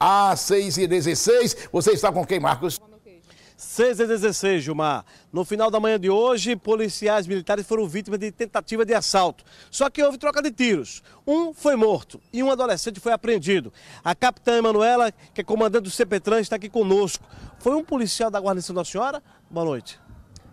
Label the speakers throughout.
Speaker 1: às 6h16. Você está com quem, Marcos? 6 e 16, Gilmar. No final da manhã de hoje, policiais militares foram vítimas de tentativa de assalto. Só que houve troca de tiros. Um foi morto e um adolescente foi apreendido. A capitã Emanuela, que é comandante do CPTran, está aqui conosco. Foi um policial da Guarnição da Senhora? Boa
Speaker 2: noite.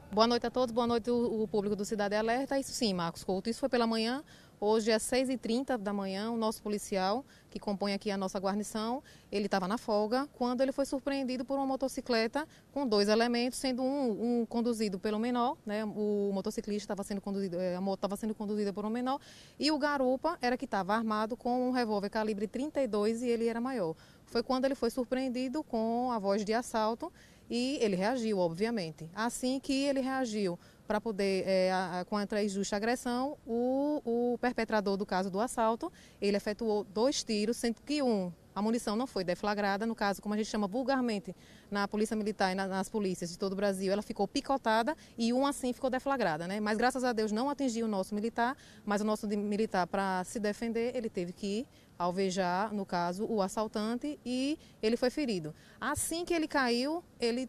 Speaker 2: Boa noite a todos, boa noite o, público do Cidade Alerta. Isso sim, Marcos Couto, isso foi pela manhã. Hoje às é 6h30 da manhã, o nosso policial, que compõe aqui a nossa guarnição, ele estava na folga quando ele foi surpreendido por uma motocicleta com dois elementos, sendo um, um conduzido pelo menor, né? O motociclista estava sendo conduzido, é, a moto estava sendo conduzida por um menor, e o garupa era que estava armado com um revólver calibre 32 e ele era maior foi quando ele foi surpreendido com a voz de assalto e ele reagiu, obviamente. Assim que ele reagiu para poder, é, a, contra a injusta agressão, o, o perpetrador do caso do assalto, ele efetuou dois tiros, sendo que um a munição não foi deflagrada, no caso, como a gente chama vulgarmente na Polícia Militar e na, nas polícias de todo o Brasil, ela ficou picotada e uma assim ficou deflagrada, né? Mas graças a Deus não atingiu o nosso militar, mas o nosso militar, para se defender, ele teve que alvejar, no caso, o assaltante e ele foi ferido. Assim que ele caiu, ele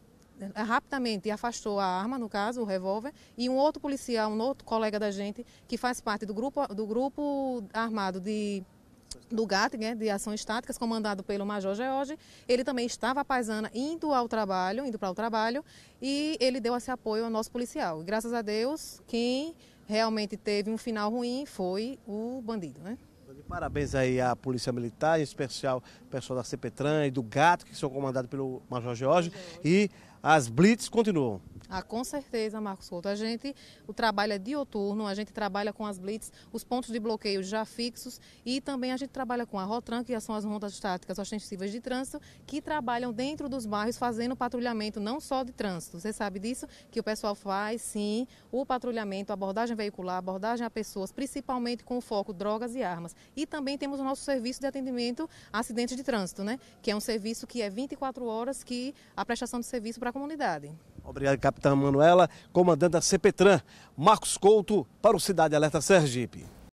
Speaker 2: eh, rapidamente afastou a arma, no caso, o revólver, e um outro policial, um outro colega da gente, que faz parte do grupo, do grupo armado de do GAT, né, de Ações estáticas, comandado pelo Major George, ele também estava a paisana indo ao trabalho, indo para o trabalho, e ele deu esse apoio ao nosso policial. E, graças a Deus, quem realmente teve um final ruim foi o bandido, né?
Speaker 1: Parabéns aí à Polícia Militar, em especial o pessoal da CPTRAN e do GATO, que são comandados pelo Major George. e as blitz continuam.
Speaker 2: Ah, com certeza, Marcos Couto. A gente, o trabalho é dioturno, a gente trabalha com as blitz, os pontos de bloqueio já fixos e também a gente trabalha com a Rotran, que são as rondas táticas ostensivas de trânsito, que trabalham dentro dos bairros fazendo patrulhamento não só de trânsito. Você sabe disso? Que o pessoal faz, sim, o patrulhamento, abordagem veicular, abordagem a pessoas, principalmente com o foco drogas e armas. E também temos o nosso serviço de atendimento a acidentes de trânsito, né? Que é um serviço que é 24 horas que a prestação de serviço para a comunidade.
Speaker 1: Obrigado, capitã Manuela, comandante da CPTRAN, Marcos Couto, para o Cidade Alerta Sergipe.